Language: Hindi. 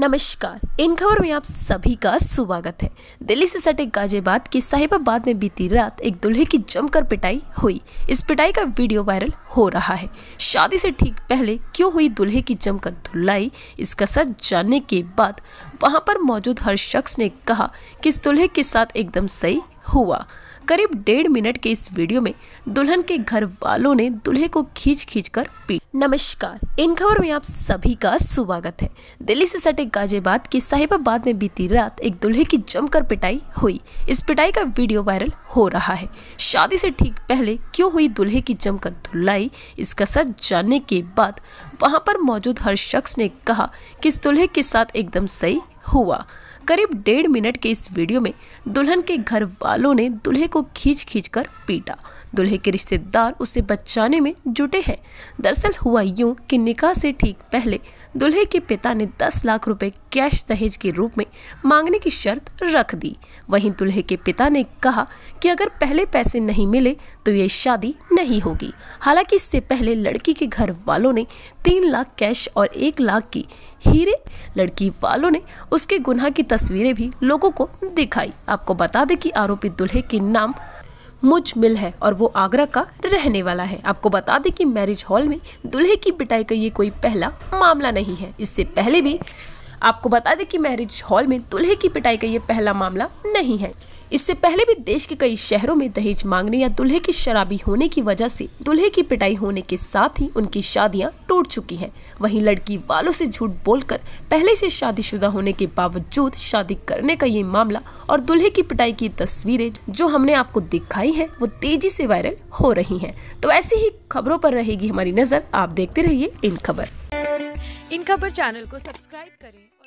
नमस्कार इन खबर में आप सभी का स्वागत है दिल्ली से सटे गाजियाबाद के साहिबाबाद में बीती रात एक दुल्हे की जमकर पिटाई हुई इस पिटाई का वीडियो वायरल हो रहा है शादी से ठीक पहले क्यों हुई दुल्हे की जमकर धुलाई इसका सच जानने के बाद वहां पर मौजूद हर शख्स ने कहा कि इस दुल्हे के साथ एकदम सही हुआ करीब डेढ़ मिनट के इस वीडियो में दुल्हन के घर वालों ने दुल्हे को खींच खींच कर पी नमस्कार इन खबर में आप सभी का स्वागत है दिल्ली से सटे गाजियाबाद के साहिबाबाद में बीती रात एक दुल्हे की जमकर पिटाई हुई इस पिटाई का वीडियो वायरल हो रहा है शादी से ठीक पहले क्यों हुई दुल्हे की जमकर धुलाई इसका सच जानने के बाद वहां पर मौजूद हर शख्स ने कहा कि इस दूल्हे के साथ एकदम सही हुआ करीब डेढ़ मिनट के इस वीडियो में दुल्हन के घर वालों ने दुल्हे को खींच खींच कर पीटा दूल्हे के रिश्तेदार उसे बचाने में जुटे हैं दरअसल हुआ यूं कि निकाह से ठीक पहले दुल्हे के पिता ने 10 लाख रुपए कैश दहेज के रूप में मांगने की शर्त रख दी वहीं दुल्हे के पिता ने कहा कि अगर पहले पैसे नहीं मिले तो ये शादी नहीं होगी हालांकि इससे पहले लड़की के घर वालों ने तीन लाख कैश और एक लाख की हीरे लड़की वालों ने उसके गुनाह की तस्वीरें भी लोगों को दिखाई आपको बता दें कि आरोपी दुल्हे के नाम मुझ मिल है और वो आगरा का रहने वाला है आपको बता दें कि मैरिज हॉल में दुल्हे की पिटाई का ये कोई पहला मामला नहीं है इससे पहले भी आपको बता दें कि मैरिज हॉल में दुल्हे की पिटाई का ये पहला मामला नहीं है इससे पहले भी देश के कई शहरों में दहेज मांगने या दुल्हे की शराबी होने की वजह से दुल्हे की पिटाई होने के साथ ही उनकी शादियां टूट चुकी हैं वहीं लड़की वालों से झूठ बोलकर पहले से शादीशुदा होने के बावजूद शादी करने का ये मामला और दुल्हे की पिटाई की तस्वीरें जो हमने आपको दिखाई है वो तेजी से वायरल हो रही है तो ऐसी ही खबरों पर रहेगी हमारी नजर आप देखते रहिए इन खबर इन खबर चैनल को सब्सक्राइब करें